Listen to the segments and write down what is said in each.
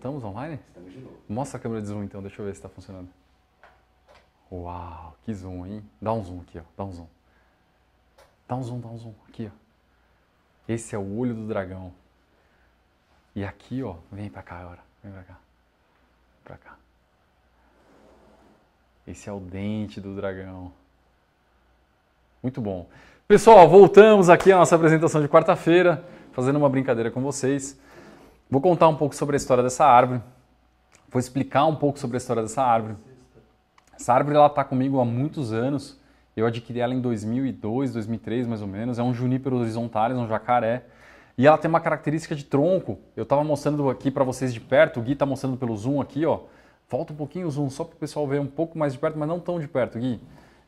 Voltamos online? Estamos de novo. Mostra a câmera de zoom então, deixa eu ver se está funcionando. Uau, que zoom, hein? Dá um zoom aqui, ó. Dá um zoom. Dá um zoom, dá um zoom. Aqui, ó. Esse é o olho do dragão. E aqui, ó. Vem pra cá agora. Vem pra cá. Pra cá. Esse é o dente do dragão. Muito bom. Pessoal, voltamos aqui à nossa apresentação de quarta-feira, fazendo uma brincadeira com vocês. Vou contar um pouco sobre a história dessa árvore. Vou explicar um pouco sobre a história dessa árvore. Essa árvore ela está comigo há muitos anos. Eu adquiri ela em 2002, 2003 mais ou menos. É um junípero horizontal, é um jacaré. E ela tem uma característica de tronco. Eu estava mostrando aqui para vocês de perto. O Gui está mostrando pelo zoom aqui, ó. Volta um pouquinho o zoom só para o pessoal ver um pouco mais de perto, mas não tão de perto, Gui.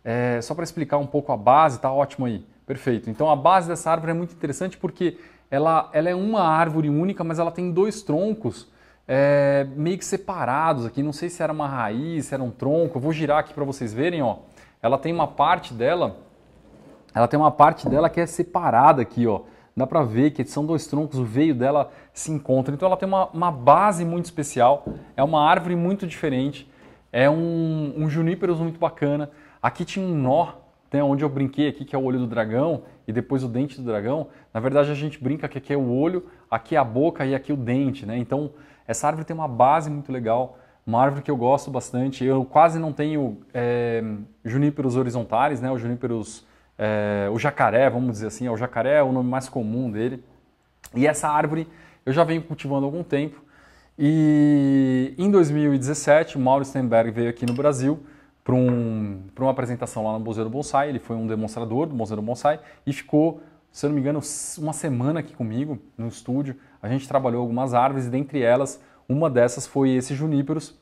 É, só para explicar um pouco a base, tá ótimo aí. Perfeito. Então a base dessa árvore é muito interessante porque ela, ela é uma árvore única, mas ela tem dois troncos é, meio que separados aqui. Não sei se era uma raiz, se era um tronco. Eu vou girar aqui para vocês verem, ó. Ela tem uma parte dela, ela tem uma parte dela que é separada aqui, ó. Dá para ver que são dois troncos, o veio dela se encontra. Então ela tem uma, uma base muito especial, é uma árvore muito diferente, é um, um muito bacana. Aqui tinha um nó tem onde eu brinquei aqui que é o olho do dragão e depois o dente do dragão. Na verdade, a gente brinca que aqui é o olho, aqui é a boca e aqui é o dente, né? Então, essa árvore tem uma base muito legal, uma árvore que eu gosto bastante. Eu quase não tenho é, juníperos horizontais, né? o juníperos, é, o jacaré, vamos dizer assim, é o jacaré é o nome mais comum dele. E essa árvore eu já venho cultivando há algum tempo. E em 2017, o Mauro Stenberg veio aqui no Brasil para um, uma apresentação lá no Museu Bonsai. Ele foi um demonstrador do Museu Bonsai e ficou, se eu não me engano, uma semana aqui comigo no estúdio. A gente trabalhou algumas árvores e dentre elas, uma dessas foi esse Juníperos.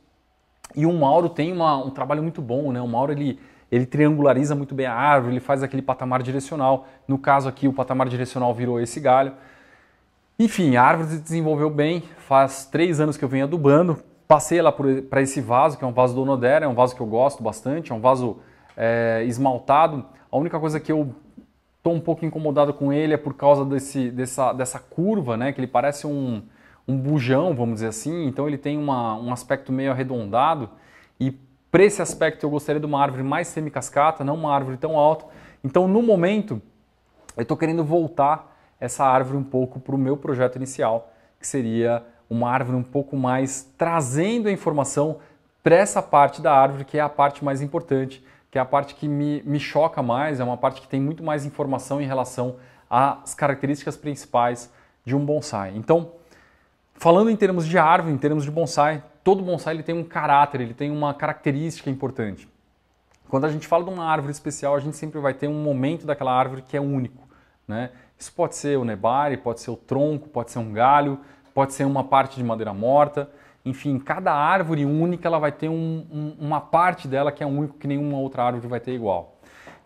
E o Mauro tem uma, um trabalho muito bom, né? O Mauro ele, ele triangulariza muito bem a árvore, ele faz aquele patamar direcional. No caso aqui, o patamar direcional virou esse galho. Enfim, a árvore se desenvolveu bem. Faz três anos que eu venho adubando, Passei ela para esse vaso, que é um vaso do Onodera, é um vaso que eu gosto bastante, é um vaso é, esmaltado. A única coisa que eu estou um pouco incomodado com ele é por causa desse, dessa, dessa curva, né? Que ele parece um, um bujão, vamos dizer assim. Então ele tem uma, um aspecto meio arredondado. E para esse aspecto eu gostaria de uma árvore mais semi cascata, não uma árvore tão alta. Então no momento eu estou querendo voltar essa árvore um pouco para o meu projeto inicial, que seria uma árvore um pouco mais trazendo a informação para essa parte da árvore, que é a parte mais importante, que é a parte que me, me choca mais, é uma parte que tem muito mais informação em relação às características principais de um bonsai. Então, falando em termos de árvore, em termos de bonsai, todo bonsai ele tem um caráter, ele tem uma característica importante. Quando a gente fala de uma árvore especial, a gente sempre vai ter um momento daquela árvore que é único. Né? Isso pode ser o nebari, pode ser o tronco, pode ser um galho, pode ser uma parte de madeira morta. Enfim, cada árvore única ela vai ter um, um, uma parte dela que é único que nenhuma outra árvore vai ter igual.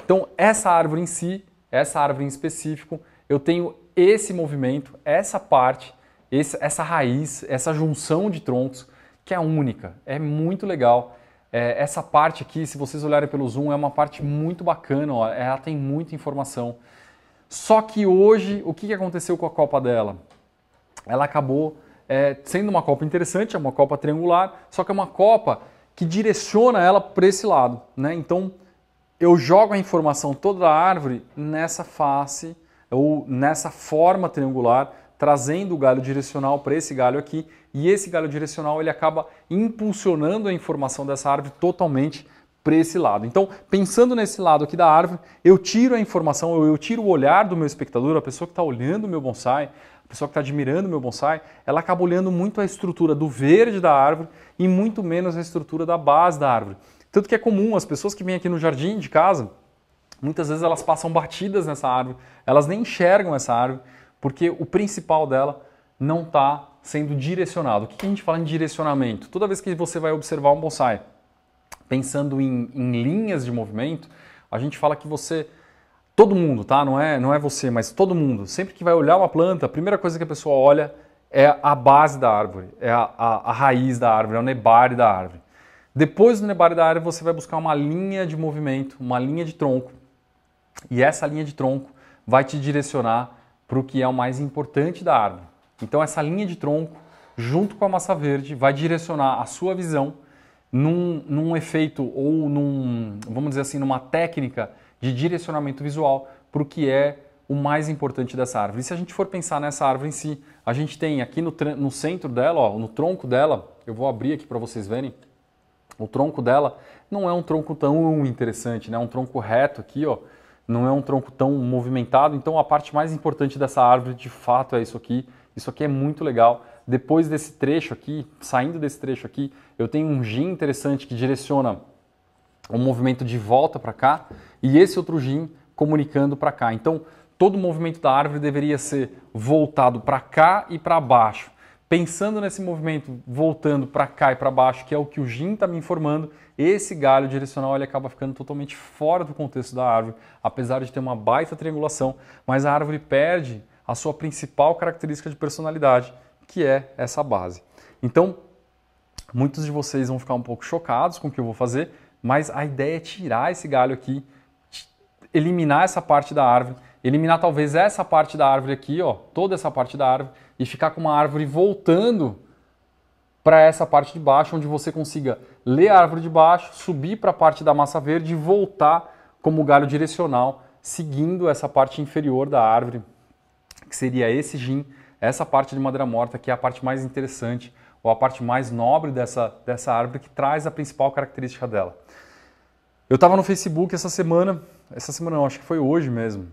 Então, essa árvore em si, essa árvore em específico, eu tenho esse movimento, essa parte, esse, essa raiz, essa junção de troncos que é única. É muito legal. É, essa parte aqui, se vocês olharem pelo zoom, é uma parte muito bacana. Ó, ela tem muita informação. Só que hoje, o que aconteceu com a copa dela? ela acabou é, sendo uma Copa interessante, é uma Copa triangular, só que é uma Copa que direciona ela para esse lado. Né? Então eu jogo a informação toda da árvore nessa face ou nessa forma triangular, trazendo o galho direcional para esse galho aqui, e esse galho direcional ele acaba impulsionando a informação dessa árvore totalmente para esse lado. Então, pensando nesse lado aqui da árvore, eu tiro a informação, eu, eu tiro o olhar do meu espectador, a pessoa que está olhando o meu bonsai, pessoa que está admirando meu bonsai, ela acaba olhando muito a estrutura do verde da árvore e muito menos a estrutura da base da árvore. Tanto que é comum as pessoas que vêm aqui no jardim de casa, muitas vezes elas passam batidas nessa árvore, elas nem enxergam essa árvore, porque o principal dela não está sendo direcionado. O que a gente fala em direcionamento? Toda vez que você vai observar um bonsai, pensando em, em linhas de movimento, a gente fala que você Todo mundo, tá? Não é, não é você, mas todo mundo. Sempre que vai olhar uma planta, a primeira coisa que a pessoa olha é a base da árvore, é a, a, a raiz da árvore, é o nebari da árvore. Depois do nebari da árvore, você vai buscar uma linha de movimento, uma linha de tronco. E essa linha de tronco vai te direcionar para o que é o mais importante da árvore. Então, essa linha de tronco, junto com a massa verde, vai direcionar a sua visão num, num efeito ou num, vamos dizer assim, numa técnica de direcionamento visual para o que é o mais importante dessa árvore. E se a gente for pensar nessa árvore em si, a gente tem aqui no, no centro dela, ó, no tronco dela, eu vou abrir aqui para vocês verem, o tronco dela não é um tronco tão interessante, né? É um tronco reto aqui, ó, não é um tronco tão movimentado. Então a parte mais importante dessa árvore de fato é isso aqui. Isso aqui é muito legal. Depois desse trecho aqui, saindo desse trecho aqui, eu tenho um gin interessante que direciona um movimento de volta para cá e esse outro gin comunicando para cá. Então, todo o movimento da árvore deveria ser voltado para cá e para baixo. Pensando nesse movimento voltando para cá e para baixo, que é o que o gin está me informando, esse galho direcional ele acaba ficando totalmente fora do contexto da árvore, apesar de ter uma baita triangulação, mas a árvore perde a sua principal característica de personalidade, que é essa base. Então, muitos de vocês vão ficar um pouco chocados com o que eu vou fazer, mas a ideia é tirar esse galho aqui, eliminar essa parte da árvore, eliminar talvez essa parte da árvore aqui, ó, toda essa parte da árvore, e ficar com uma árvore voltando para essa parte de baixo, onde você consiga ler a árvore de baixo, subir para a parte da massa verde e voltar como galho direcional, seguindo essa parte inferior da árvore, que seria esse gin, essa parte de madeira morta, que é a parte mais interessante ou a parte mais nobre dessa, dessa árvore que traz a principal característica dela. Eu estava no Facebook essa semana, essa semana não, acho que foi hoje mesmo,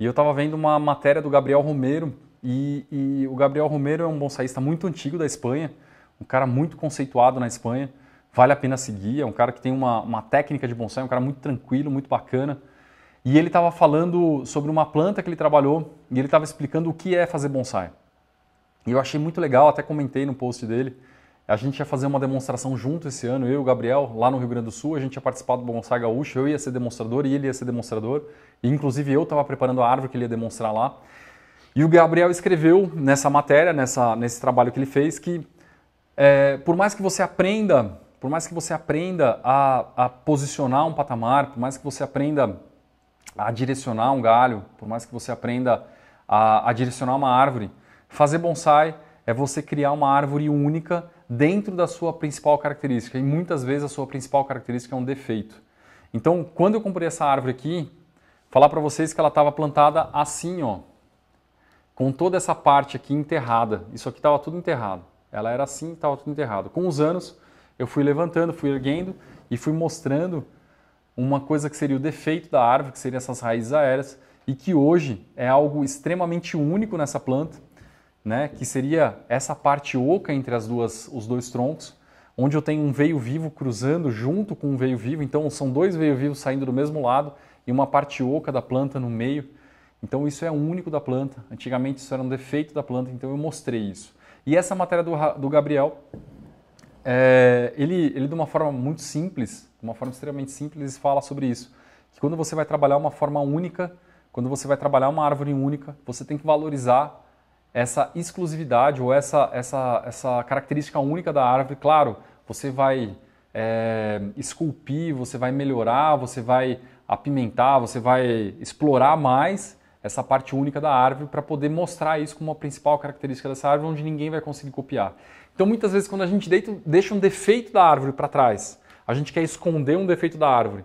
e eu estava vendo uma matéria do Gabriel Romero, e, e o Gabriel Romero é um bonsaísta muito antigo da Espanha, um cara muito conceituado na Espanha, vale a pena seguir, é um cara que tem uma, uma técnica de bonsai, é um cara muito tranquilo, muito bacana, e ele estava falando sobre uma planta que ele trabalhou, e ele estava explicando o que é fazer bonsai. E eu achei muito legal, até comentei no post dele. A gente ia fazer uma demonstração junto esse ano, eu e o Gabriel, lá no Rio Grande do Sul. A gente ia participar do Bonsai Gaúcho, eu ia ser demonstrador e ele ia ser demonstrador. E, inclusive eu estava preparando a árvore que ele ia demonstrar lá. E o Gabriel escreveu nessa matéria, nessa, nesse trabalho que ele fez, que é, por mais que você aprenda, por mais que você aprenda a, a posicionar um patamar, por mais que você aprenda a direcionar um galho, por mais que você aprenda a, a direcionar uma árvore, Fazer bonsai é você criar uma árvore única dentro da sua principal característica. E muitas vezes a sua principal característica é um defeito. Então, quando eu comprei essa árvore aqui, falar para vocês que ela estava plantada assim, ó, com toda essa parte aqui enterrada. Isso aqui estava tudo enterrado. Ela era assim, estava tudo enterrado. Com os anos, eu fui levantando, fui erguendo e fui mostrando uma coisa que seria o defeito da árvore, que seriam essas raízes aéreas, e que hoje é algo extremamente único nessa planta né, que seria essa parte oca entre as duas, os dois troncos, onde eu tenho um veio vivo cruzando junto com um veio vivo, então são dois veio vivos saindo do mesmo lado e uma parte oca da planta no meio. Então isso é único da planta. Antigamente isso era um defeito da planta, então eu mostrei isso. E essa matéria do, do Gabriel, é, ele, ele de uma forma muito simples, de uma forma extremamente simples, fala sobre isso. Que quando você vai trabalhar uma forma única, quando você vai trabalhar uma árvore única, você tem que valorizar essa exclusividade ou essa, essa, essa característica única da árvore. Claro, você vai é, esculpir, você vai melhorar, você vai apimentar, você vai explorar mais essa parte única da árvore para poder mostrar isso como a principal característica dessa árvore, onde ninguém vai conseguir copiar. Então, muitas vezes, quando a gente deixa um defeito da árvore para trás, a gente quer esconder um defeito da árvore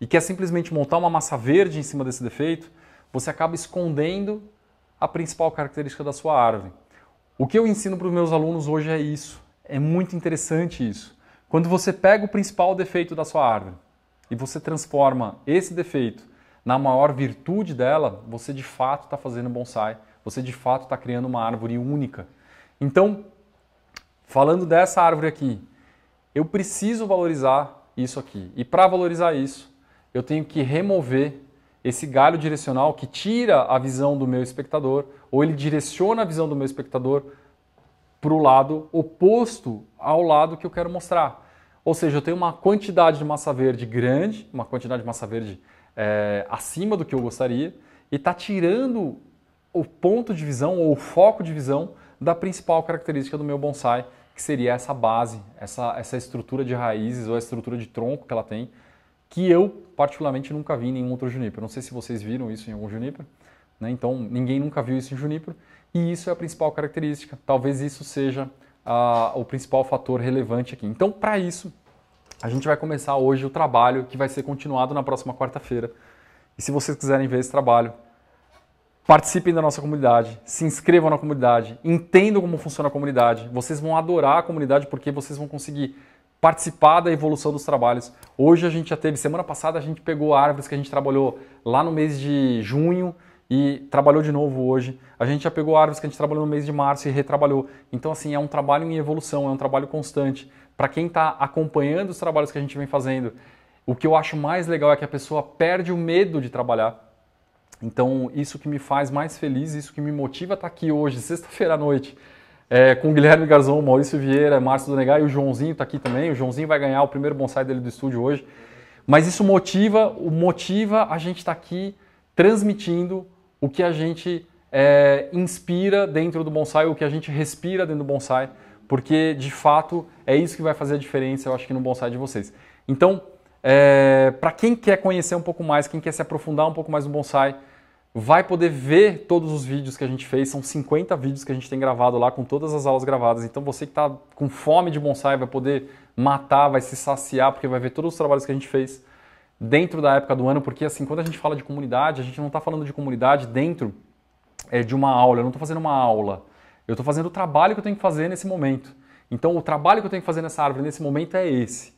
e quer simplesmente montar uma massa verde em cima desse defeito, você acaba escondendo a principal característica da sua árvore. O que eu ensino para os meus alunos hoje é isso. É muito interessante isso. Quando você pega o principal defeito da sua árvore e você transforma esse defeito na maior virtude dela, você de fato está fazendo bonsai, você de fato está criando uma árvore única. Então, falando dessa árvore aqui, eu preciso valorizar isso aqui. E para valorizar isso, eu tenho que remover esse galho direcional que tira a visão do meu espectador, ou ele direciona a visão do meu espectador para o lado oposto ao lado que eu quero mostrar. Ou seja, eu tenho uma quantidade de massa verde grande, uma quantidade de massa verde é, acima do que eu gostaria, e está tirando o ponto de visão ou o foco de visão da principal característica do meu bonsai, que seria essa base, essa, essa estrutura de raízes ou a estrutura de tronco que ela tem, que eu particularmente nunca vi em nenhum outro Juniper. Não sei se vocês viram isso em algum Juniper, né? então ninguém nunca viu isso em Juniper, e isso é a principal característica. Talvez isso seja a, o principal fator relevante aqui. Então, para isso, a gente vai começar hoje o trabalho que vai ser continuado na próxima quarta-feira. E se vocês quiserem ver esse trabalho, Participem da nossa comunidade, se inscrevam na comunidade, entendam como funciona a comunidade. Vocês vão adorar a comunidade porque vocês vão conseguir participar da evolução dos trabalhos. Hoje a gente já teve, semana passada a gente pegou árvores que a gente trabalhou lá no mês de junho e trabalhou de novo hoje. A gente já pegou árvores que a gente trabalhou no mês de março e retrabalhou. Então, assim, é um trabalho em evolução, é um trabalho constante. Para quem está acompanhando os trabalhos que a gente vem fazendo, o que eu acho mais legal é que a pessoa perde o medo de trabalhar. Então, isso que me faz mais feliz, isso que me motiva a estar tá aqui hoje, sexta-feira à noite, é, com Guilherme Garzon, Maurício Vieira, Márcio Donegar e o Joãozinho está aqui também. O Joãozinho vai ganhar o primeiro bonsai dele do estúdio hoje. Mas isso motiva, motiva a gente estar tá aqui transmitindo o que a gente é, inspira dentro do bonsai, o que a gente respira dentro do bonsai, porque de fato é isso que vai fazer a diferença, eu acho que no bonsai de vocês. Então, é, para quem quer conhecer um pouco mais, quem quer se aprofundar um pouco mais no bonsai, vai poder ver todos os vídeos que a gente fez. São 50 vídeos que a gente tem gravado lá com todas as aulas gravadas. Então você que está com fome de bonsai vai poder matar, vai se saciar, porque vai ver todos os trabalhos que a gente fez dentro da época do ano. Porque assim, quando a gente fala de comunidade, a gente não está falando de comunidade dentro é, de uma aula. Eu não estou fazendo uma aula. Eu estou fazendo o trabalho que eu tenho que fazer nesse momento. Então o trabalho que eu tenho que fazer nessa árvore nesse momento é esse.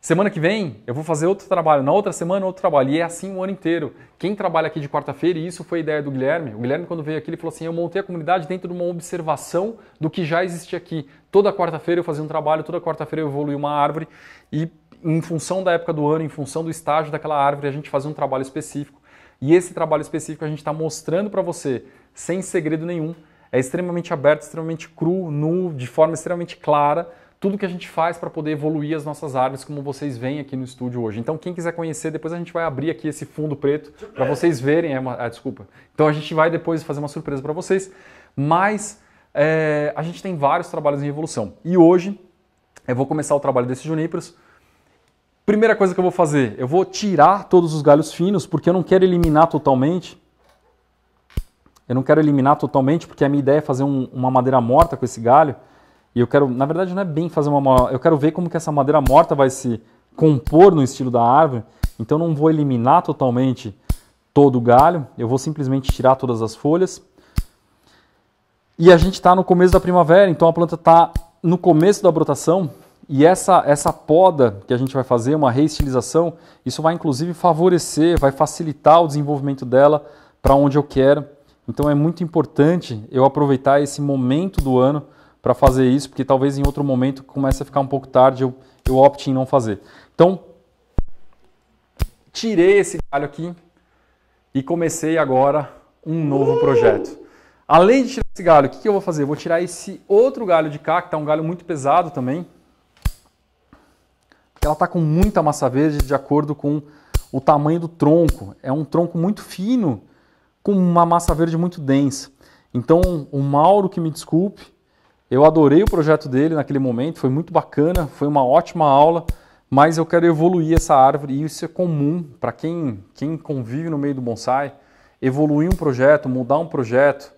Semana que vem eu vou fazer outro trabalho, na outra semana outro trabalho, e é assim o ano inteiro. Quem trabalha aqui de quarta-feira, e isso foi ideia do Guilherme, o Guilherme quando veio aqui ele falou assim, eu montei a comunidade dentro de uma observação do que já existia aqui. Toda quarta-feira eu fazia um trabalho, toda quarta-feira eu evoluía uma árvore, e em função da época do ano, em função do estágio daquela árvore, a gente fazia um trabalho específico. E esse trabalho específico a gente está mostrando para você, sem segredo nenhum, é extremamente aberto, extremamente cru, nu, de forma extremamente clara, tudo que a gente faz para poder evoluir as nossas árvores, como vocês veem aqui no estúdio hoje. Então, quem quiser conhecer, depois a gente vai abrir aqui esse fundo preto para vocês verem. É uma, ah, desculpa. Então, a gente vai depois fazer uma surpresa para vocês. Mas é, a gente tem vários trabalhos em evolução. E hoje eu vou começar o trabalho desses juníperos. Primeira coisa que eu vou fazer, eu vou tirar todos os galhos finos, porque eu não quero eliminar totalmente. Eu não quero eliminar totalmente, porque a minha ideia é fazer um, uma madeira morta com esse galho. E eu quero, na verdade, não é bem fazer uma. Eu quero ver como que essa madeira morta vai se compor no estilo da árvore. Então não vou eliminar totalmente todo o galho, eu vou simplesmente tirar todas as folhas. E a gente está no começo da primavera, então a planta está no começo da brotação. E essa, essa poda que a gente vai fazer, uma reestilização, isso vai inclusive favorecer, vai facilitar o desenvolvimento dela para onde eu quero. Então é muito importante eu aproveitar esse momento do ano para fazer isso, porque talvez em outro momento comece a ficar um pouco tarde, eu, eu opte em não fazer. Então, tirei esse galho aqui e comecei agora um novo uh! projeto. Além de tirar esse galho, o que, que eu vou fazer? Eu vou tirar esse outro galho de cá, que está um galho muito pesado também. Ela está com muita massa verde de acordo com o tamanho do tronco. É um tronco muito fino com uma massa verde muito densa. Então, o Mauro que me desculpe, eu adorei o projeto dele naquele momento, foi muito bacana, foi uma ótima aula, mas eu quero evoluir essa árvore e isso é comum para quem, quem convive no meio do bonsai. Evoluir um projeto, mudar um projeto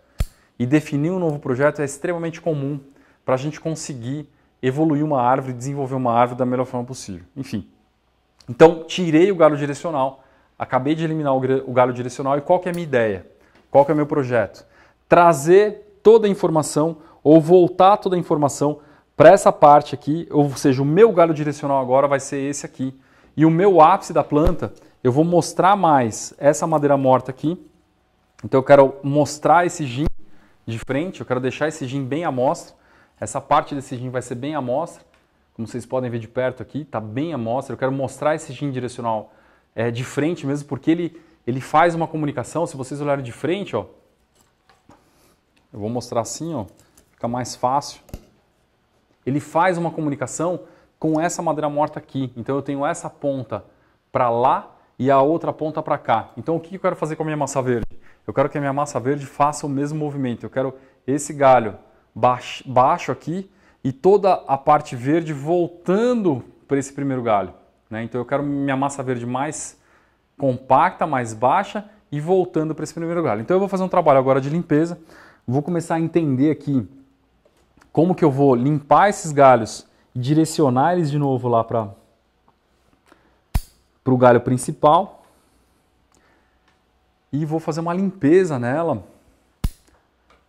e definir um novo projeto é extremamente comum para a gente conseguir evoluir uma árvore, desenvolver uma árvore da melhor forma possível. Enfim. Então, tirei o galho direcional, acabei de eliminar o galho direcional e qual que é a minha ideia? Qual que é o meu projeto? Trazer toda a informação ou voltar toda a informação para essa parte aqui, ou seja, o meu galho direcional agora vai ser esse aqui. E o meu ápice da planta, eu vou mostrar mais essa madeira morta aqui. Então eu quero mostrar esse gin de frente, eu quero deixar esse gin bem à mostra. Essa parte desse gin vai ser bem à mostra. Como vocês podem ver de perto aqui, está bem à mostra. Eu quero mostrar esse gin direcional é, de frente mesmo, porque ele, ele faz uma comunicação. Se vocês olharem de frente, ó, eu vou mostrar assim, ó fica mais fácil. Ele faz uma comunicação com essa madeira morta aqui. Então eu tenho essa ponta para lá e a outra ponta para cá. Então o que eu quero fazer com a minha massa verde? Eu quero que a minha massa verde faça o mesmo movimento. Eu quero esse galho baixo, baixo aqui e toda a parte verde voltando para esse primeiro galho. Né? Então eu quero minha massa verde mais compacta, mais baixa e voltando para esse primeiro galho. Então eu vou fazer um trabalho agora de limpeza. Vou começar a entender aqui como que eu vou limpar esses galhos e direcionar eles de novo lá para o galho principal. E vou fazer uma limpeza nela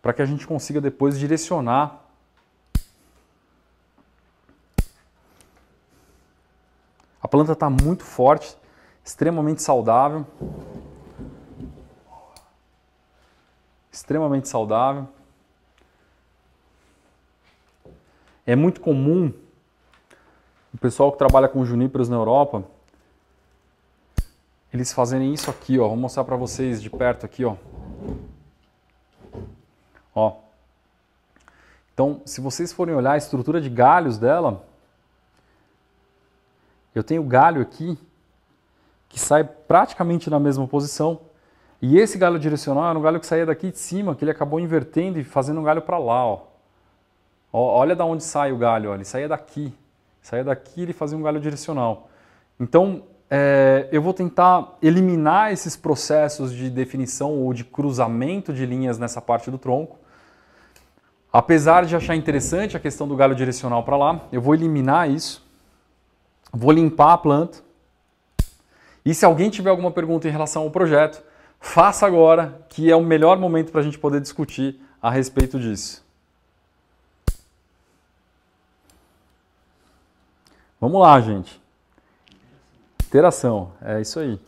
para que a gente consiga depois direcionar A planta está muito forte, extremamente saudável. Extremamente saudável. É muito comum o pessoal que trabalha com juníperos na Europa eles fazerem isso aqui, ó. Vou mostrar para vocês de perto aqui, ó. Ó. Então, se vocês forem olhar a estrutura de galhos dela, eu tenho galho aqui que sai praticamente na mesma posição. E esse galho direcional era é um galho que saía daqui de cima, que ele acabou invertendo e fazendo um galho para lá, ó. Olha da onde sai o galho, olha, ele saía é daqui. Saía é daqui ele fazia um galho direcional. Então, é, eu vou tentar eliminar esses processos de definição ou de cruzamento de linhas nessa parte do tronco. Apesar de achar interessante a questão do galho direcional para lá, eu vou eliminar isso. Vou limpar a planta. E se alguém tiver alguma pergunta em relação ao projeto, faça agora, que é o melhor momento para a gente poder discutir a respeito disso. Vamos lá, gente. Interação, é isso aí.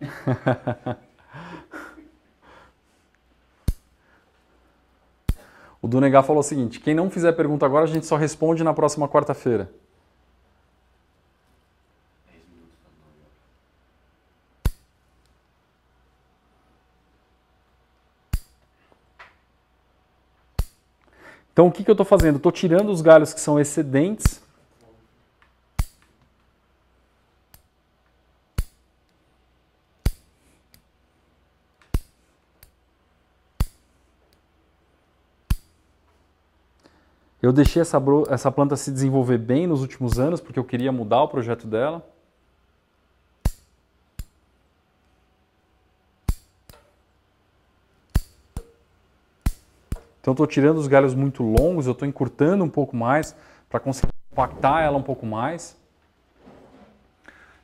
o Dunegar falou o seguinte: quem não fizer pergunta agora, a gente só responde na próxima quarta-feira. Então o que, que eu estou fazendo? Estou tirando os galhos que são excedentes. Eu deixei essa, essa planta se desenvolver bem nos últimos anos, porque eu queria mudar o projeto dela. Então, estou tirando os galhos muito longos, eu estou encurtando um pouco mais para conseguir compactar ela um pouco mais.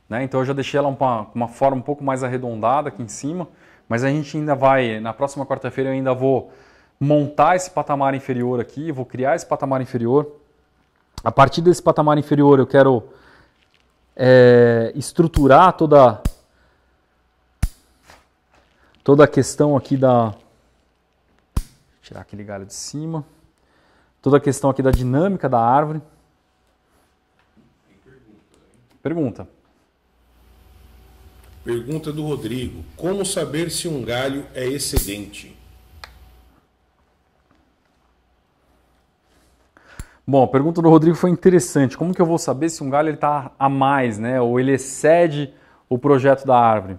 Né? Então, eu já deixei ela uma, uma forma um pouco mais arredondada aqui em cima, mas a gente ainda vai, na próxima quarta-feira, eu ainda vou montar esse patamar inferior aqui, vou criar esse patamar inferior. A partir desse patamar inferior, eu quero é, estruturar toda, toda a questão aqui da, Tirar aquele galho de cima. Toda a questão aqui da dinâmica da árvore. Pergunta. Pergunta do Rodrigo: Como saber se um galho é excedente? Bom, a pergunta do Rodrigo foi interessante. Como que eu vou saber se um galho está a mais, né? Ou ele excede o projeto da árvore?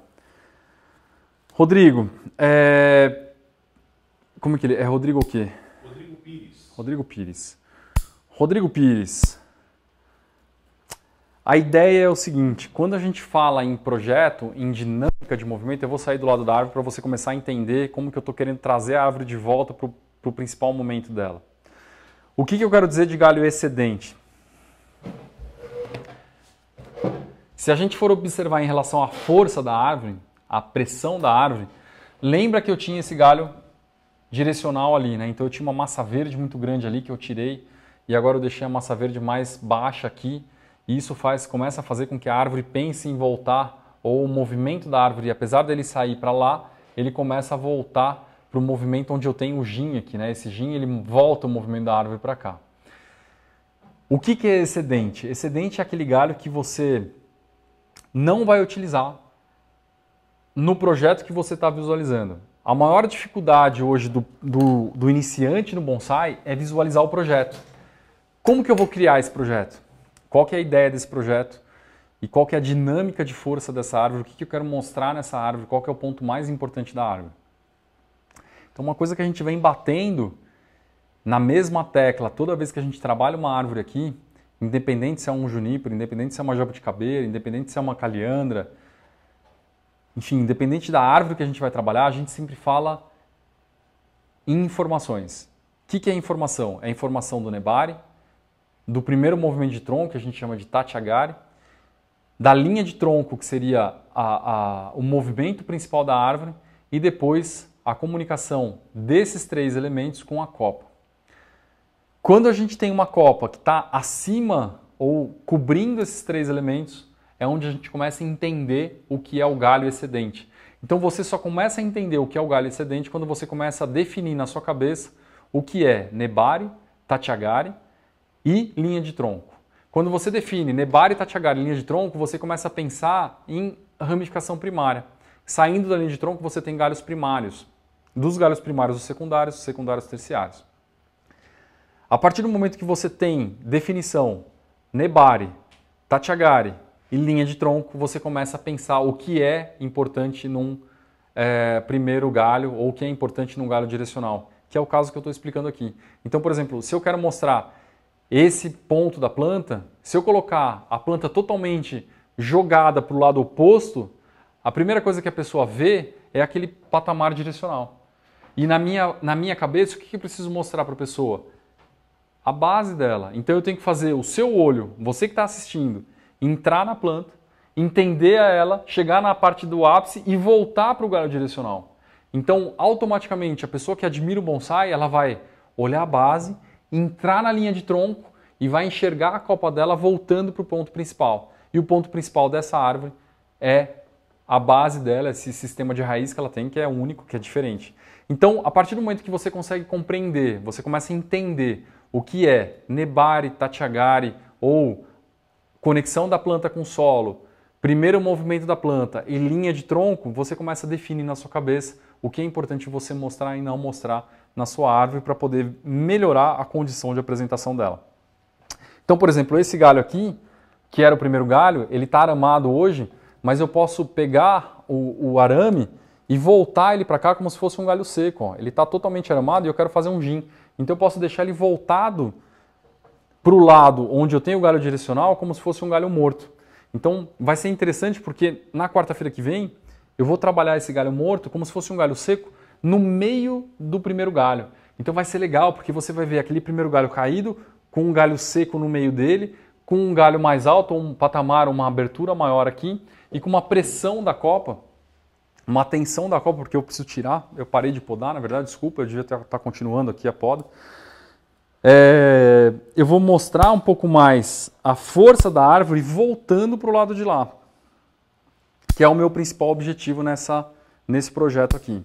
Rodrigo, é... Como é que ele é? é? Rodrigo o quê? Rodrigo Pires. Rodrigo Pires. Rodrigo Pires. A ideia é o seguinte: quando a gente fala em projeto, em dinâmica de movimento, eu vou sair do lado da árvore para você começar a entender como que eu estou querendo trazer a árvore de volta para o principal momento dela. O que, que eu quero dizer de galho excedente? Se a gente for observar em relação à força da árvore, à pressão da árvore, lembra que eu tinha esse galho direcional ali, né? Então eu tinha uma massa verde muito grande ali que eu tirei e agora eu deixei a massa verde mais baixa aqui e isso faz, começa a fazer com que a árvore pense em voltar ou o movimento da árvore, apesar dele sair para lá, ele começa a voltar para o movimento onde eu tenho o gin aqui, né? Esse gin ele volta o movimento da árvore para cá. O que, que é excedente? Excedente é aquele galho que você não vai utilizar no projeto que você está visualizando. A maior dificuldade hoje do, do, do iniciante no bonsai é visualizar o projeto. Como que eu vou criar esse projeto? Qual que é a ideia desse projeto? E qual que é a dinâmica de força dessa árvore? O que, que eu quero mostrar nessa árvore? Qual que é o ponto mais importante da árvore? Então, uma coisa que a gente vem batendo na mesma tecla toda vez que a gente trabalha uma árvore aqui, independente se é um junípero, independente se é uma jabuticabeira, independente se é uma caliandra, enfim, independente da árvore que a gente vai trabalhar, a gente sempre fala em informações. O que, que é informação? É a informação do Nebari, do primeiro movimento de tronco, que a gente chama de Tachagari, da linha de tronco, que seria a, a, o movimento principal da árvore, e depois a comunicação desses três elementos com a copa. Quando a gente tem uma copa que está acima ou cobrindo esses três elementos, é onde a gente começa a entender o que é o galho excedente. Então você só começa a entender o que é o galho excedente quando você começa a definir na sua cabeça o que é Nebari, Tatiagari e linha de tronco. Quando você define Nebari, Tatiagari e linha de tronco, você começa a pensar em ramificação primária. Saindo da linha de tronco, você tem galhos primários. Dos galhos primários, os secundários, os secundários, os terciários. A partir do momento que você tem definição Nebari, Tatiagari e linha de tronco, você começa a pensar o que é importante num é, primeiro galho ou o que é importante num galho direcional, que é o caso que eu estou explicando aqui. Então, por exemplo, se eu quero mostrar esse ponto da planta, se eu colocar a planta totalmente jogada para o lado oposto, a primeira coisa que a pessoa vê é aquele patamar direcional. E na minha, na minha cabeça, o que eu preciso mostrar para a pessoa? A base dela. Então eu tenho que fazer o seu olho, você que está assistindo, entrar na planta, entender ela, chegar na parte do ápice e voltar para o galho direcional. Então, automaticamente, a pessoa que admira o bonsai, ela vai olhar a base, entrar na linha de tronco e vai enxergar a copa dela voltando para o ponto principal. E o ponto principal dessa árvore é a base dela, esse sistema de raiz que ela tem, que é único, que é diferente. Então, a partir do momento que você consegue compreender, você começa a entender o que é Nebari, Tatiagari ou conexão da planta com o solo, primeiro movimento da planta e linha de tronco, você começa a definir na sua cabeça o que é importante você mostrar e não mostrar na sua árvore para poder melhorar a condição de apresentação dela. Então, por exemplo, esse galho aqui, que era o primeiro galho, ele está aramado hoje, mas eu posso pegar o, o arame e voltar ele para cá como se fosse um galho seco. Ó. Ele está totalmente aramado e eu quero fazer um gin. Então eu posso deixar ele voltado para o lado onde eu tenho o galho direcional como se fosse um galho morto. Então vai ser interessante porque na quarta-feira que vem eu vou trabalhar esse galho morto como se fosse um galho seco no meio do primeiro galho. Então vai ser legal porque você vai ver aquele primeiro galho caído com um galho seco no meio dele, com um galho mais alto, um patamar, uma abertura maior aqui e com uma pressão da copa, uma tensão da copa porque eu preciso tirar. Eu parei de podar, na verdade, desculpa, eu devia estar tá continuando aqui a poda. É, eu vou mostrar um pouco mais a força da árvore voltando para o lado de lá, que é o meu principal objetivo nessa, nesse projeto aqui.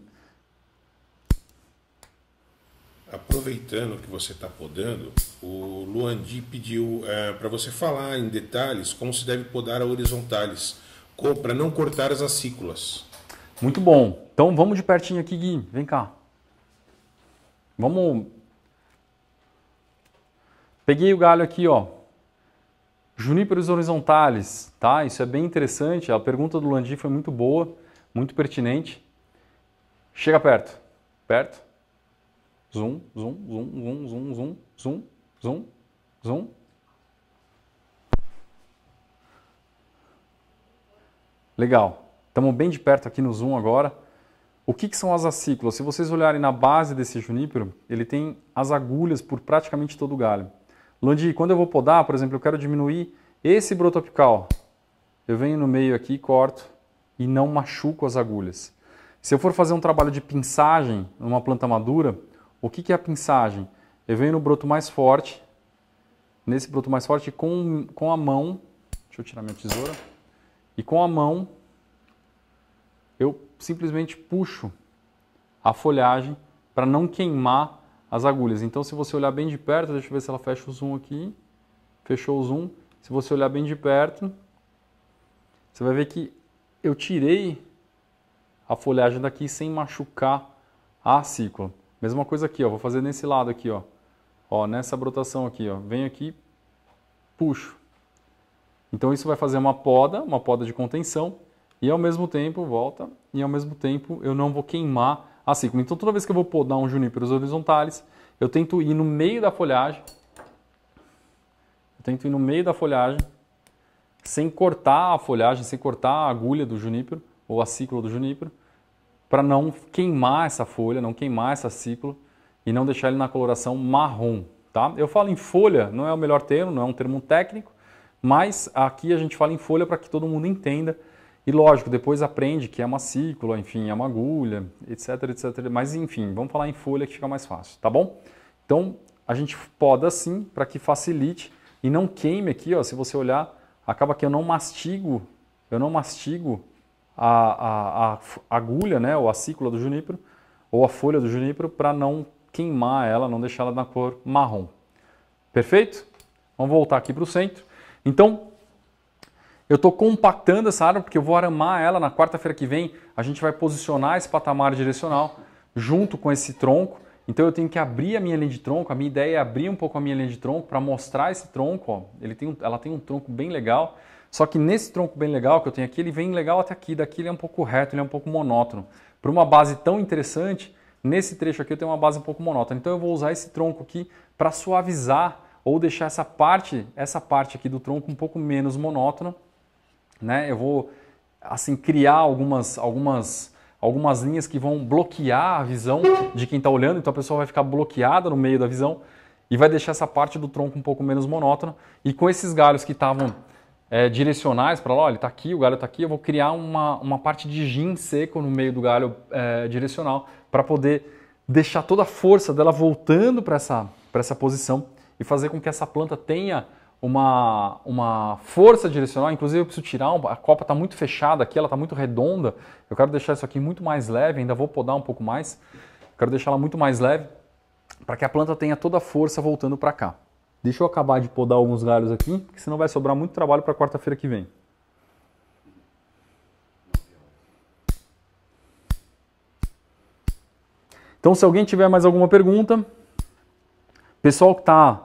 Aproveitando que você está podando, o Luandi pediu é, para você falar em detalhes como se deve podar a horizontais, para não cortar as acículas. Muito bom. Então vamos de pertinho aqui, Gui. Vem cá. Vamos Peguei o galho aqui, ó. Juníperos horizontais, tá? Isso é bem interessante. A pergunta do Landim foi muito boa, muito pertinente. Chega perto. Perto. Zoom, zoom, zoom, zoom, zoom, zoom, zoom, zoom, zoom. Legal. Estamos bem de perto aqui no zoom agora. O que, que, são as acículas? Se vocês olharem na base desse junípero, ele tem as agulhas por praticamente todo o galho. Landi, quando eu vou podar, por exemplo, eu quero diminuir esse broto apical. Eu venho no meio aqui, corto e não machuco as agulhas. Se eu for fazer um trabalho de pinçagem numa planta madura, o que, que é a pinçagem? Eu venho no broto mais forte, nesse broto mais forte, com, com a mão, deixa eu tirar minha tesoura, e com a mão eu simplesmente puxo a folhagem para não queimar as agulhas. Então, se você olhar bem de perto, deixa eu ver se ela fecha o zoom aqui. Fechou o zoom. Se você olhar bem de perto, você vai ver que eu tirei a folhagem daqui sem machucar a cicla. Mesma coisa aqui, ó, vou fazer nesse lado aqui, ó. Ó, nessa brotação aqui, ó. Venho aqui, puxo. Então isso vai fazer uma poda, uma poda de contenção, e ao mesmo tempo volta, e ao mesmo tempo eu não vou queimar a ah, Então toda vez que eu vou podar um junípero horizontais, eu tento ir no meio da folhagem, eu tento ir no meio da folhagem, sem cortar a folhagem, sem cortar a agulha do junípero ou a ciclo do junípero, para não queimar essa folha, não queimar essa ciclo e não deixar ele na coloração marrom, tá? Eu falo em folha, não é o melhor termo, não é um termo técnico, mas aqui a gente fala em folha para que todo mundo entenda e lógico, depois aprende que é uma macícula, enfim, é uma agulha, etc, etc. Mas enfim, vamos falar em folha que fica mais fácil, tá bom? Então, a gente poda assim para que facilite e não queime aqui, ó. Se você olhar, acaba que eu não mastigo, eu não mastigo a, a, a agulha, né, ou a cícula do junípero, ou a folha do junípero, para não queimar ela, não deixar ela na cor marrom. Perfeito? Vamos voltar aqui para o centro. Então, eu estou compactando essa área porque eu vou aramar ela na quarta-feira que vem. A gente vai posicionar esse patamar direcional junto com esse tronco. Então eu tenho que abrir a minha linha de tronco. A minha ideia é abrir um pouco a minha linha de tronco para mostrar esse tronco. Ó. Ele tem, ela tem um tronco bem legal. Só que nesse tronco bem legal que eu tenho aqui, ele vem legal até aqui. Daqui ele é um pouco reto, ele é um pouco monótono. Para uma base tão interessante, nesse trecho aqui eu tenho uma base um pouco monótona. Então eu vou usar esse tronco aqui para suavizar ou deixar essa parte, essa parte aqui do tronco um pouco menos monótona né? Eu vou assim criar algumas algumas algumas linhas que vão bloquear a visão de quem está olhando, então a pessoa vai ficar bloqueada no meio da visão e vai deixar essa parte do tronco um pouco menos monótona. E com esses galhos que estavam é, direcionais para lá, olha, está aqui, o galho está aqui, eu vou criar uma, uma parte de gin seco no meio do galho é, direcional para poder deixar toda a força dela voltando para essa, essa posição e fazer com que essa planta tenha uma, uma força direcional, inclusive eu preciso tirar, a copa está muito fechada aqui, ela está muito redonda, eu quero deixar isso aqui muito mais leve, ainda vou podar um pouco mais, quero deixar ela muito mais leve, para que a planta tenha toda a força voltando para cá. Deixa eu acabar de podar alguns galhos aqui, porque senão vai sobrar muito trabalho para quarta-feira que vem. Então, se alguém tiver mais alguma pergunta, pessoal que está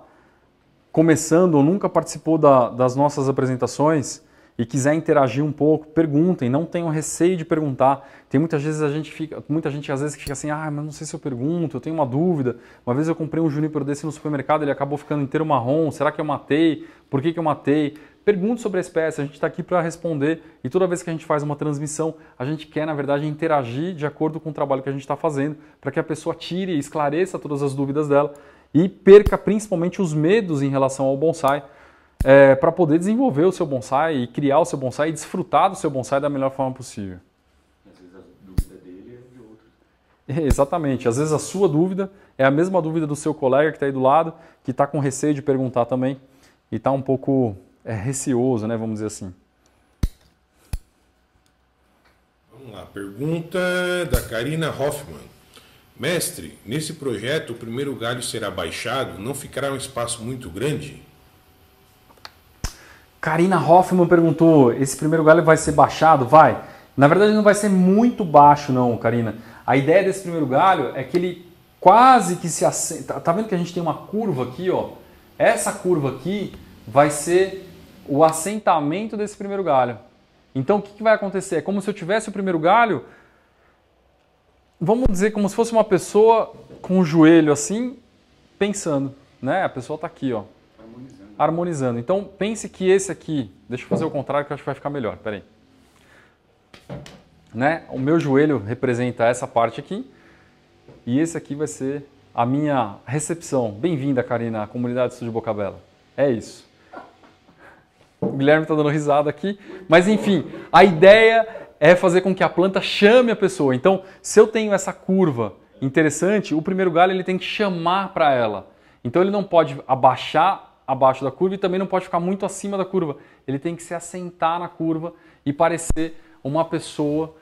começando ou nunca participou da, das nossas apresentações e quiser interagir um pouco, perguntem, não tenham receio de perguntar. Tem muitas vezes a gente fica, muita gente às vezes fica assim, ah, mas não sei se eu pergunto, eu tenho uma dúvida. Uma vez eu comprei um junípero desse no supermercado, ele acabou ficando inteiro marrom, será que eu matei? Por que, que eu matei? Pergunte sobre a espécie, a gente está aqui para responder e toda vez que a gente faz uma transmissão, a gente quer, na verdade, interagir de acordo com o trabalho que a gente está fazendo, para que a pessoa tire e esclareça todas as dúvidas dela e perca principalmente os medos em relação ao bonsai, é, para poder desenvolver o seu bonsai e criar o seu bonsai e desfrutar do seu bonsai da melhor forma possível. Às vezes a dúvida dele é de outro. exatamente. Às vezes a sua dúvida é a mesma dúvida do seu colega que está aí do lado, que está com receio de perguntar também e está um pouco é, receoso, né, vamos dizer assim. Vamos lá. Pergunta da Karina Hoffman. Mestre, nesse projeto o primeiro galho será baixado, não ficará um espaço muito grande? Karina Hoffman perguntou: esse primeiro galho vai ser baixado? Vai. Na verdade, não vai ser muito baixo, não, Karina. A ideia desse primeiro galho é que ele quase que se assenta. Tá, tá vendo que a gente tem uma curva aqui, ó? Essa curva aqui vai ser o assentamento desse primeiro galho. Então, o que, que vai acontecer? É como se eu tivesse o primeiro galho vamos dizer como se fosse uma pessoa com o joelho assim, pensando, né? A pessoa está aqui, ó. Harmonizando. Harmonizando. Então pense que esse aqui, deixa eu fazer o contrário que eu acho que vai ficar melhor. Peraí. Né? O meu joelho representa essa parte aqui e esse aqui vai ser a minha recepção. Bem-vinda, Karina, à comunidade Estúdio Bela. É isso. O Guilherme está dando risada aqui, mas enfim, a ideia é fazer com que a planta chame a pessoa. Então, se eu tenho essa curva interessante, o primeiro galho ele tem que chamar para ela. Então ele não pode abaixar abaixo da curva e também não pode ficar muito acima da curva. Ele tem que se assentar na curva e parecer uma pessoa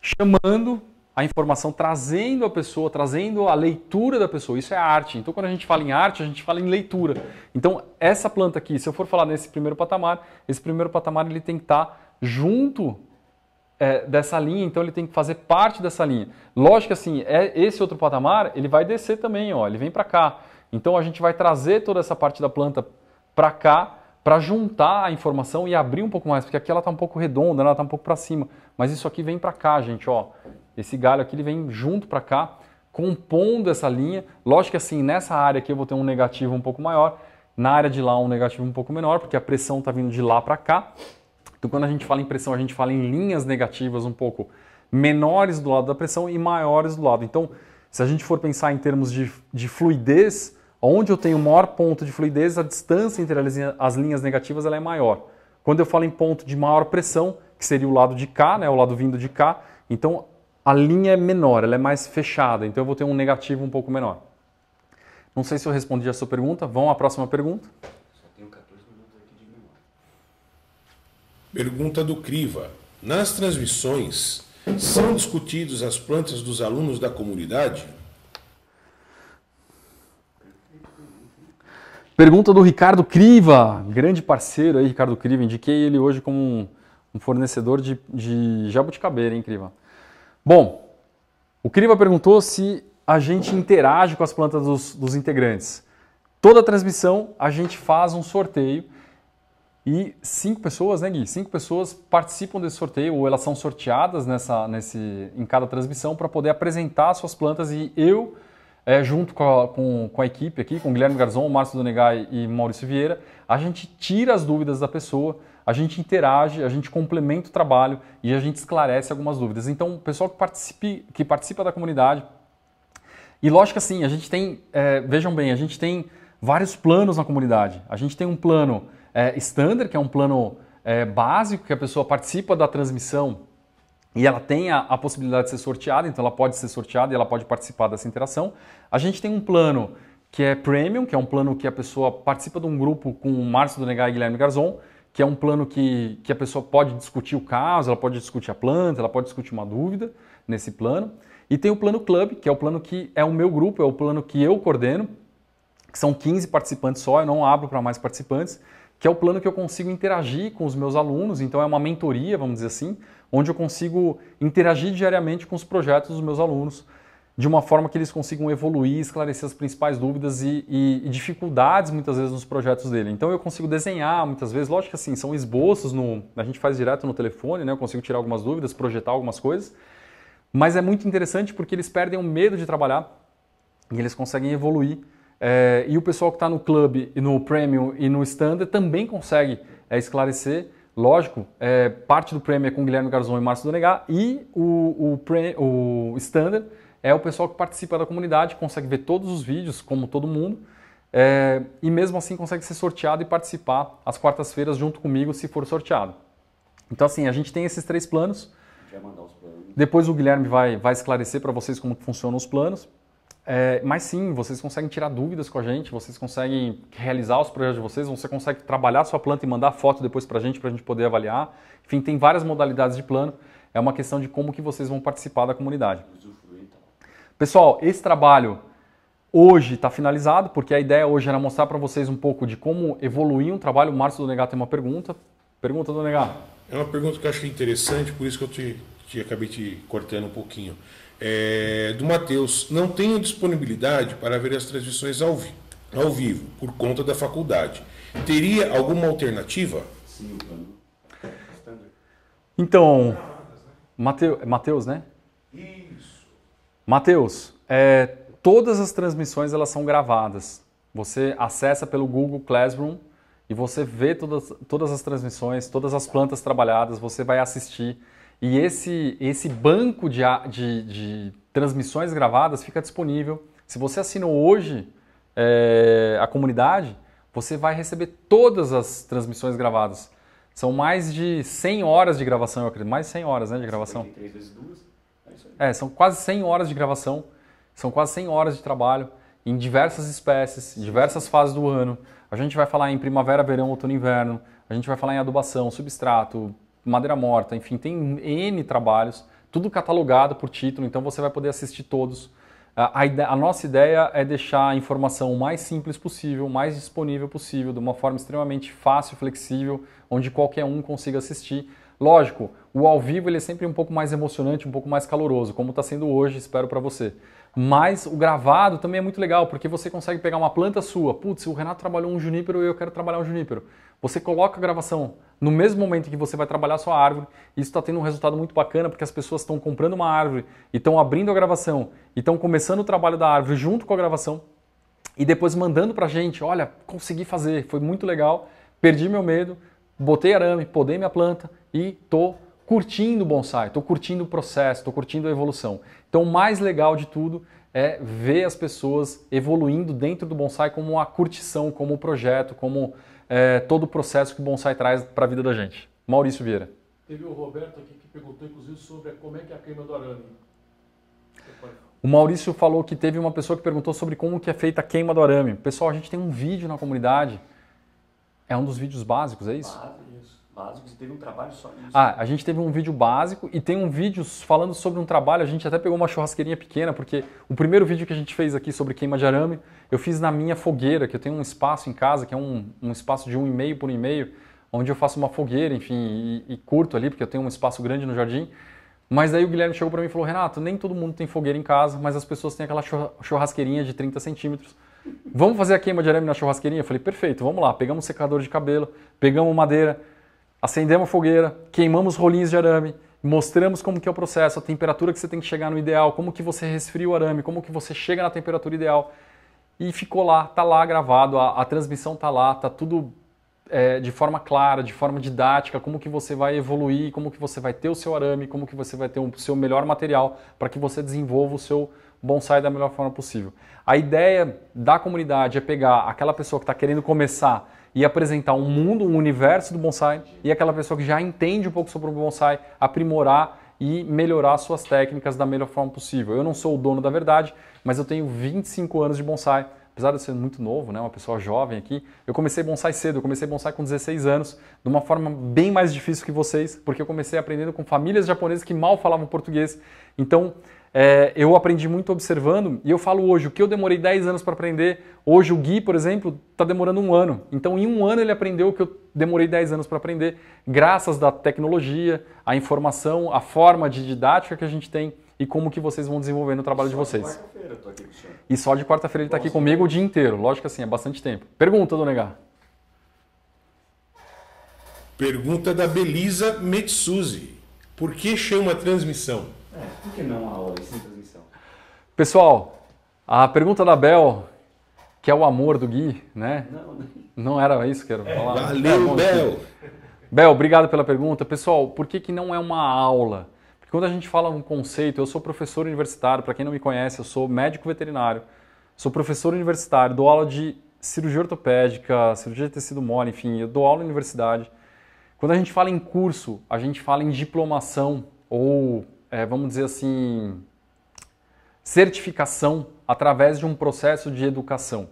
chamando a informação, trazendo a pessoa, trazendo a leitura da pessoa. Isso é arte. Então, quando a gente fala em arte, a gente fala em leitura. Então, essa planta aqui, se eu for falar nesse primeiro patamar, esse primeiro patamar ele tem que estar tá junto é, dessa linha, então ele tem que fazer parte dessa linha. Lógico que assim, é esse outro patamar, ele vai descer também, ó, ele vem para cá. Então a gente vai trazer toda essa parte da planta para cá para juntar a informação e abrir um pouco mais, porque aqui ela está um pouco redonda, ela está um pouco para cima, mas isso aqui vem para cá, gente, ó. Esse galho aqui ele vem junto para cá, compondo essa linha. Lógico que assim, nessa área aqui eu vou ter um negativo um pouco maior, na área de lá um negativo um pouco menor, porque a pressão está vindo de lá para cá. Então, quando a gente fala em pressão, a gente fala em linhas negativas um pouco menores do lado da pressão e maiores do lado. Então, se a gente for pensar em termos de, de fluidez, onde eu tenho o maior ponto de fluidez, a distância entre as linhas negativas ela é maior. Quando eu falo em ponto de maior pressão, que seria o lado de cá, né, o lado vindo de cá, então a linha é menor, ela é mais fechada, então eu vou ter um negativo um pouco menor. Não sei se eu respondi a sua pergunta, vamos à próxima pergunta. Pergunta do Criva. Nas transmissões, são discutidos as plantas dos alunos da comunidade? Pergunta do Ricardo Criva, grande parceiro aí, Ricardo Criva. Indiquei ele hoje como um, fornecedor de, de jabuticabeira, hein, Criva? Bom, o Criva perguntou se a gente interage com as plantas dos, dos integrantes. Toda transmissão a gente faz um sorteio e cinco pessoas, né, Gui? Cinco pessoas participam desse sorteio ou elas são sorteadas nessa, nesse, em cada transmissão para poder apresentar suas plantas e eu, é, junto com a, com, com a, equipe aqui, com Guilherme Garzon, Márcio Donegai e Maurício Vieira, a gente tira as dúvidas da pessoa, a gente interage, a gente complementa o trabalho e a gente esclarece algumas dúvidas. Então, o pessoal que, participe, que participa da comunidade. E lógico assim, a gente tem, é, vejam bem, a gente tem vários planos na comunidade. A gente tem um plano estándar, é, que é um plano é, básico, que a pessoa participa da transmissão e ela tem a, a, possibilidade de ser sorteada, então ela pode ser sorteada e ela pode participar dessa interação. A gente tem um plano que é premium, que é um plano que a pessoa participa de um grupo com o Márcio Donegai e Guilherme Garzon, que é um plano que, que a pessoa pode discutir o caso, ela pode discutir a planta, ela pode discutir uma dúvida nesse plano. E tem o plano club, que é o plano que é o meu grupo, é o plano que eu coordeno, que são 15 participantes só, eu não abro para mais participantes que é o plano que eu consigo interagir com os meus alunos, então é uma mentoria, vamos dizer assim, onde eu consigo interagir diariamente com os projetos dos meus alunos, de uma forma que eles consigam evoluir, esclarecer as principais dúvidas e, e, e dificuldades muitas vezes nos projetos dele. Então eu consigo desenhar muitas vezes, lógico que assim, são esboços, no, a gente faz direto no telefone, né? eu consigo tirar algumas dúvidas, projetar algumas coisas, mas é muito interessante porque eles perdem o medo de trabalhar e eles conseguem evoluir é, e o pessoal que está no Club, e no Premium e no Standard também consegue é, esclarecer. Lógico, é, parte do Premium é com Guilherme Garzon e Márcio Donegar e o, o, Pre, o Standard é o pessoal que participa da comunidade, consegue ver todos os vídeos, como todo mundo, é, e mesmo assim consegue ser sorteado e participar às quartas-feiras junto comigo se for sorteado. Então assim, a gente tem esses três planos. Depois o Guilherme vai, vai esclarecer para vocês como funcionam os planos. É, mas sim, vocês conseguem tirar dúvidas com a gente, vocês conseguem realizar os projetos de vocês, você consegue trabalhar sua planta e mandar foto depois para a gente, para a gente poder avaliar. Enfim, tem várias modalidades de plano. É uma questão de como que vocês vão participar da comunidade. Pessoal, esse trabalho hoje está finalizado, porque a ideia hoje era mostrar para vocês um pouco de como evoluir um trabalho. O Márcio do Negar tem uma pergunta. Pergunta do Negar. É uma pergunta que eu achei interessante, por isso que eu te, te acabei te cortando um pouquinho é, do Matheus. Não tenho disponibilidade para ver as transmissões ao, vi ao vivo, por conta da faculdade. Teria alguma alternativa? Sim, Então, Matheus, é né? Isso. Matheus, é, todas as transmissões elas são gravadas. Você acessa pelo Google Classroom e você vê todas, todas as transmissões, todas as plantas trabalhadas, você vai assistir e esse, esse banco de, de, de transmissões gravadas fica disponível. Se você assinou hoje é, a comunidade, você vai receber todas as transmissões gravadas. São mais de 100 horas de gravação, eu acredito. Mais de 100 horas né, de gravação. 53 vezes é, é, são quase 100 horas de gravação. São quase 100 horas de trabalho em diversas espécies, em diversas fases do ano. A gente vai falar em primavera, verão, outono e inverno. A gente vai falar em adubação, substrato, madeira morta, enfim, tem N trabalhos, tudo catalogado por título, então você vai poder assistir todos. A, a nossa ideia é deixar a informação o mais simples possível, mais disponível possível, de uma forma extremamente fácil, flexível, onde qualquer um consiga assistir. Lógico, o ao vivo ele é sempre um pouco mais emocionante, um pouco mais caloroso, como está sendo hoje, espero para você. Mas o gravado também é muito legal, porque você consegue pegar uma planta sua. Putz, o Renato trabalhou um junípero e eu quero trabalhar um junípero. Você coloca a gravação no mesmo momento que você vai trabalhar sua árvore, isso está tendo um resultado muito bacana porque as pessoas estão comprando uma árvore e estão abrindo a gravação e estão começando o trabalho da árvore junto com a gravação e depois mandando para a gente: olha, consegui fazer, foi muito legal, perdi meu medo, botei arame, podei minha planta e tô curtindo o bonsai, tô curtindo o processo, tô curtindo a evolução. Então, o mais legal de tudo é ver as pessoas evoluindo dentro do bonsai como uma curtição, como um projeto, como é, todo o processo que o bonsai traz para a vida da gente. Maurício Vieira. Teve o Roberto aqui que perguntou, inclusive, sobre como é que é a queima do arame. O Maurício falou que teve uma pessoa que perguntou sobre como que é feita a queima do arame. Pessoal, a gente tem um vídeo na comunidade. É um dos vídeos básicos, é isso? Básico básicos e teve um trabalho só nisso. Ah, a gente teve um vídeo básico e tem um vídeo falando sobre um trabalho, a gente até pegou uma churrasqueirinha pequena, porque o primeiro vídeo que a gente fez aqui sobre queima de arame, eu fiz na minha fogueira, que eu tenho um espaço em casa, que é um, um espaço de um e meio por um e meio, onde eu faço uma fogueira, enfim, e, e curto ali, porque eu tenho um espaço grande no jardim. Mas aí o Guilherme chegou para mim e falou: Renato, nem todo mundo tem fogueira em casa, mas as pessoas têm aquela churrasqueirinha de 30 centímetros. Vamos fazer a queima de arame na churrasqueirinha? Eu falei: perfeito, vamos lá. Pegamos um secador de cabelo, pegamos madeira, acendemos fogueira, queimamos rolinhos de arame, mostramos como que é o processo, a temperatura que você tem que chegar no ideal, como que você resfria o arame, como que você chega na temperatura ideal. E ficou lá, tá lá gravado, a, a transmissão tá lá, tá tudo é, de forma clara, de forma didática, como que você vai evoluir, como que você vai ter o seu arame, como que você vai ter o seu melhor material para que você desenvolva o seu bonsai da melhor forma possível. A ideia da comunidade é pegar aquela pessoa que está querendo começar e apresentar um mundo, um universo do bonsai e aquela pessoa que já entende um pouco sobre o bonsai aprimorar e melhorar suas técnicas da melhor forma possível. Eu não sou o dono da verdade, mas eu tenho 25 anos de bonsai. Apesar de eu ser muito novo, né, uma pessoa jovem aqui, eu comecei bonsai cedo, eu comecei bonsai com 16 anos, de uma forma bem mais difícil que vocês, porque eu comecei aprendendo com famílias japonesas que mal falavam português. Então, é, eu aprendi muito observando e eu falo hoje, o que eu demorei 10 anos para aprender, hoje o Gui, por exemplo, está demorando um ano. Então, em um ano ele aprendeu o que eu demorei 10 anos para aprender, graças da tecnologia, à informação, à forma de didática que a gente tem e como que vocês vão desenvolvendo o trabalho só de vocês. De aqui E só de quarta-feira ele está aqui comigo o dia inteiro. Lógico assim, é bastante tempo. Pergunta, do Negar. Pergunta da Belisa Metsuzi. Por que chama transmissão? É, por que não aulas de transmissão? Pessoal, a pergunta da Bel, que é o amor do Gui, né? Não, não era isso que era falar. valeu, é, Bel! Bel, obrigado pela pergunta. Pessoal, por que, que não é uma aula? Porque quando a gente fala um conceito, eu sou professor universitário, para quem não me conhece, eu sou médico veterinário, sou professor universitário, dou aula de cirurgia ortopédica, cirurgia de tecido mole, enfim, eu dou aula na universidade. Quando a gente fala em curso, a gente fala em diplomação ou é, vamos dizer assim, certificação através de um processo de educação.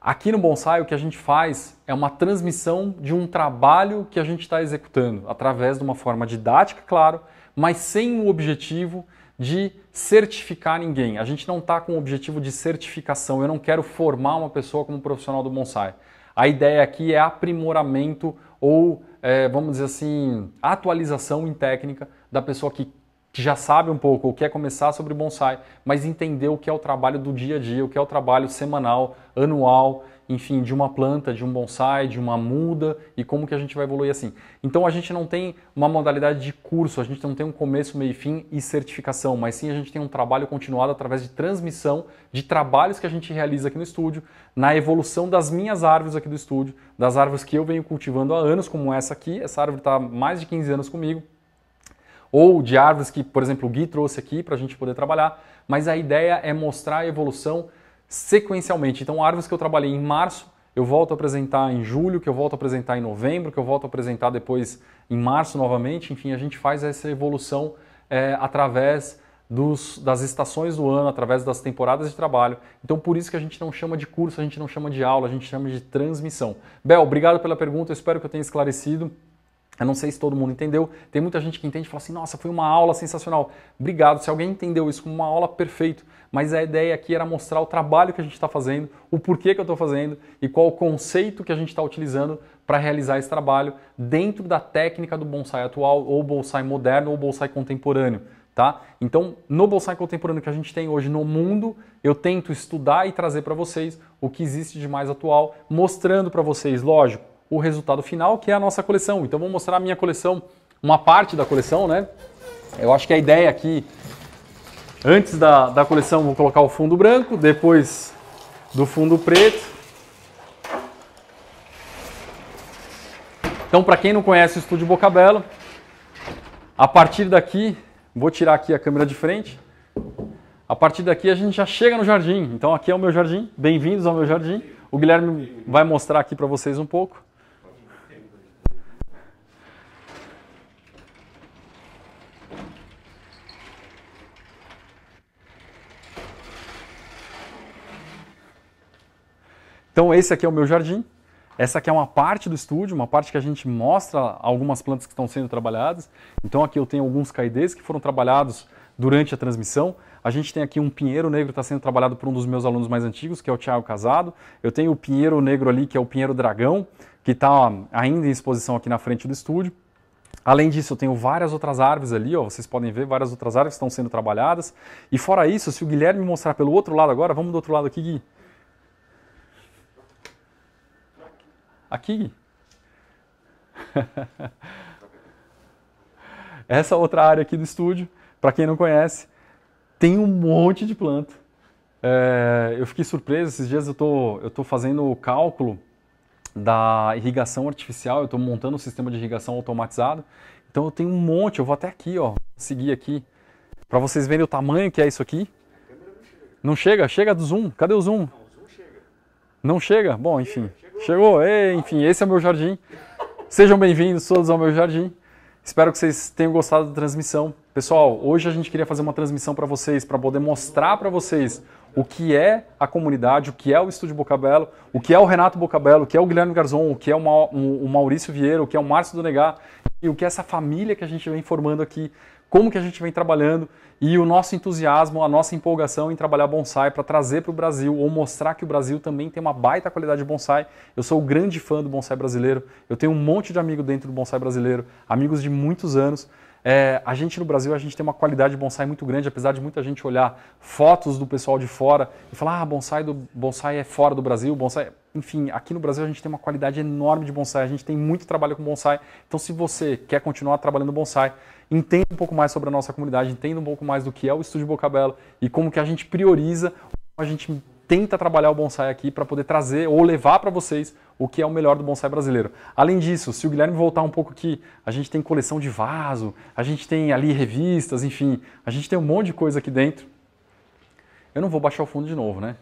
Aqui no Bonsai, o que a gente faz é uma transmissão de um trabalho que a gente está executando, através de uma forma didática, claro, mas sem o objetivo de certificar ninguém. A gente não está com o objetivo de certificação. Eu não quero formar uma pessoa como profissional do bonsai. A ideia aqui é aprimoramento ou, é, vamos dizer assim, atualização em técnica da pessoa que que já sabe um pouco ou quer começar sobre bonsai, mas entender o que é o trabalho do dia a dia, o que é o trabalho semanal, anual, enfim, de uma planta, de um bonsai, de uma muda e como que a gente vai evoluir assim. Então a gente não tem uma modalidade de curso, a gente não tem um começo, meio e fim e certificação, mas sim a gente tem um trabalho continuado através de transmissão de trabalhos que a gente realiza aqui no estúdio, na evolução das minhas árvores aqui do estúdio, das árvores que eu venho cultivando há anos, como essa aqui, essa árvore está mais de 15 anos comigo, ou de árvores que, por exemplo, o Gui trouxe aqui para a gente poder trabalhar, mas a ideia é mostrar a evolução sequencialmente. Então, árvores que eu trabalhei em março, eu volto a apresentar em julho, que eu volto a apresentar em novembro, que eu volto a apresentar depois em março novamente. Enfim, a gente faz essa evolução é, através dos, das estações do ano, através das temporadas de trabalho. Então, por isso que a gente não chama de curso, a gente não chama de aula, a gente chama de transmissão. Bel, obrigado pela pergunta, eu espero que eu tenha esclarecido. Eu não sei se todo mundo entendeu. Tem muita gente que entende e fala assim: nossa, foi uma aula sensacional. Obrigado. Se alguém entendeu isso como uma aula, perfeito. Mas a ideia aqui era mostrar o trabalho que a gente está fazendo, o porquê que eu estou fazendo e qual o conceito que a gente está utilizando para realizar esse trabalho dentro da técnica do bonsai atual, ou bonsai moderno, ou bonsai contemporâneo. Tá? Então, no bonsai contemporâneo que a gente tem hoje no mundo, eu tento estudar e trazer para vocês o que existe de mais atual, mostrando para vocês, lógico o resultado final, que é a nossa coleção. Então vou mostrar a minha coleção, uma parte da coleção, né? Eu acho que a ideia aqui, antes da, da coleção, vou colocar o fundo branco, depois do fundo preto. Então, para quem não conhece o Estúdio Bocabelo, a partir daqui, vou tirar aqui a câmera de frente. A partir daqui a gente já chega no jardim. Então aqui é o meu jardim. Bem-vindos ao meu jardim. O Guilherme vai mostrar aqui para vocês um pouco. Então esse aqui é o meu jardim. Essa aqui é uma parte do estúdio, uma parte que a gente mostra algumas plantas que estão sendo trabalhadas. Então aqui eu tenho alguns caidês que foram trabalhados durante a transmissão. A gente tem aqui um pinheiro negro que está sendo trabalhado por um dos meus alunos mais antigos, que é o Thiago Casado. Eu tenho o pinheiro negro ali, que é o pinheiro dragão, que está ainda em exposição aqui na frente do estúdio. Além disso, eu tenho várias outras árvores ali, ó, vocês podem ver várias outras árvores estão sendo trabalhadas. E fora isso, se o Guilherme mostrar pelo outro lado agora, vamos do outro lado aqui, Gui. Aqui. Essa outra área aqui do estúdio, para quem não conhece, tem um monte de planta. É, eu fiquei surpreso, esses dias eu tô, eu tô fazendo o cálculo da irrigação artificial, eu estou montando um sistema de irrigação automatizado. Então eu tenho um monte, eu vou até aqui, ó, seguir aqui, para vocês verem o tamanho que é isso aqui. Não chega? Chega do zoom? Cadê o zoom? Não, o zoom chega. Não chega? Bom, enfim. Chega, chega. Chegou! Ei, enfim, esse é o meu jardim. Sejam bem-vindos todos ao meu jardim. Espero que vocês tenham gostado da transmissão. Pessoal, hoje a gente queria fazer uma transmissão para vocês, para poder mostrar para vocês o que é a comunidade, o que é o Estúdio Bocabelo, o que é o Renato Bocabelo, o que é o Guilherme Garzon, o que é o, Maurício Vieira, o que é o Márcio Donegá e o que é essa família que a gente vem formando aqui como que a gente vem trabalhando e o nosso entusiasmo, a nossa empolgação em trabalhar bonsai para trazer para o Brasil ou mostrar que o Brasil também tem uma baita qualidade de bonsai. Eu sou um grande fã do bonsai brasileiro, eu tenho um monte de amigo dentro do bonsai brasileiro, amigos de muitos anos. É, a gente no Brasil a gente tem uma qualidade de bonsai muito grande, apesar de muita gente olhar fotos do pessoal de fora e falar ah bonsai do bonsai é fora do Brasil, bonsai, é- enfim, aqui no Brasil a gente tem uma qualidade enorme de bonsai, a gente tem muito trabalho com bonsai. Então se você quer continuar trabalhando bonsai, entenda um pouco mais sobre a nossa comunidade, entenda um pouco mais do que é o Estúdio Bocabelo e como que a gente prioriza, como a gente tenta trabalhar o bonsai aqui para poder trazer ou levar para vocês o que é o melhor do bonsai brasileiro. Além disso, se o Guilherme voltar um pouco aqui, a gente tem coleção de vaso, a gente tem ali revistas, enfim, a gente tem um monte de coisa aqui dentro. Eu não vou baixar o fundo de novo, né?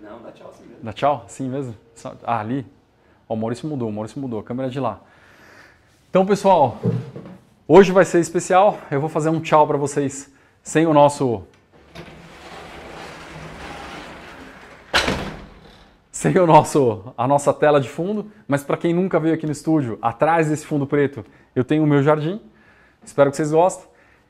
Não, dá tchau assim mesmo. Dá tchau? Sim mesmo? Ah, ali? Ó, o Maurício mudou, o Maurício mudou, a câmera é de lá. Então, pessoal, Hoje vai ser especial, eu vou fazer um tchau para vocês sem o nosso sem o nosso a nossa tela de fundo, mas para quem nunca veio aqui no estúdio, atrás desse fundo preto, eu tenho o meu jardim. Espero que vocês gostem.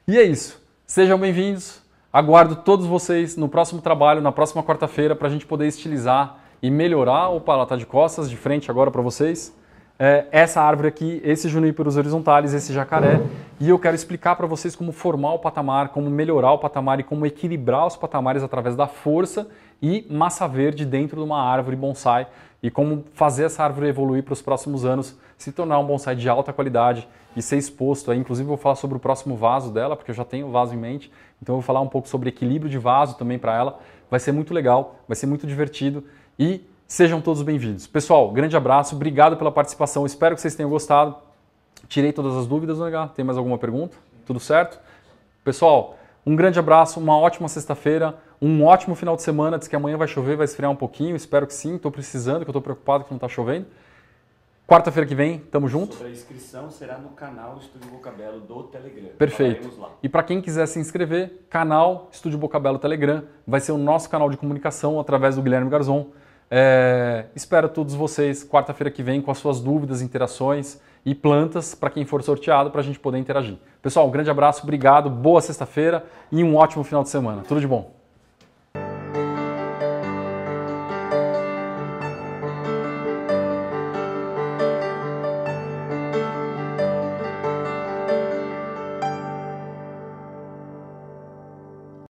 E é isso. Sejam bem-vindos. Aguardo todos vocês no próximo trabalho, na próxima quarta-feira, para a gente poder estilizar e melhorar. Opa, ela Está de costas, de frente agora para vocês é, essa árvore aqui, esses juníperos horizontais, esse jacaré, e eu quero explicar para vocês como formar o patamar, como melhorar o patamar e como equilibrar os patamares através da força e massa verde dentro de uma árvore bonsai e como fazer essa árvore evoluir para os próximos anos, se tornar um bonsai de alta qualidade e ser exposto. Aí, é, inclusive, vou falar sobre o próximo vaso dela, porque eu já tenho o vaso em mente, então eu vou falar um pouco sobre equilíbrio de vaso também para ela. Vai ser muito legal, vai ser muito divertido e Sejam todos bem-vindos. Pessoal, grande abraço, obrigado pela participação, espero que vocês tenham gostado. Tirei todas as dúvidas, né, Tem mais alguma pergunta? Tudo certo? Pessoal, um grande abraço, uma ótima sexta-feira, um ótimo final de semana. Diz que amanhã vai chover, vai esfriar um pouquinho, espero que sim, estou precisando, que eu estou preocupado que não está chovendo. Quarta-feira que vem, tamo junto. Sobre a inscrição será no canal Estúdio Bocabelo do Telegram. Perfeito. E para quem quiser se inscrever, canal Estúdio Bocabelo Telegram vai ser o nosso canal de comunicação através do Guilherme Garzon. É, espero todos vocês quarta-feira que vem com as suas dúvidas, interações e plantas para quem for sorteado para a gente poder interagir. Pessoal, um grande abraço, obrigado, boa sexta-feira e um ótimo final de semana. Tudo de bom.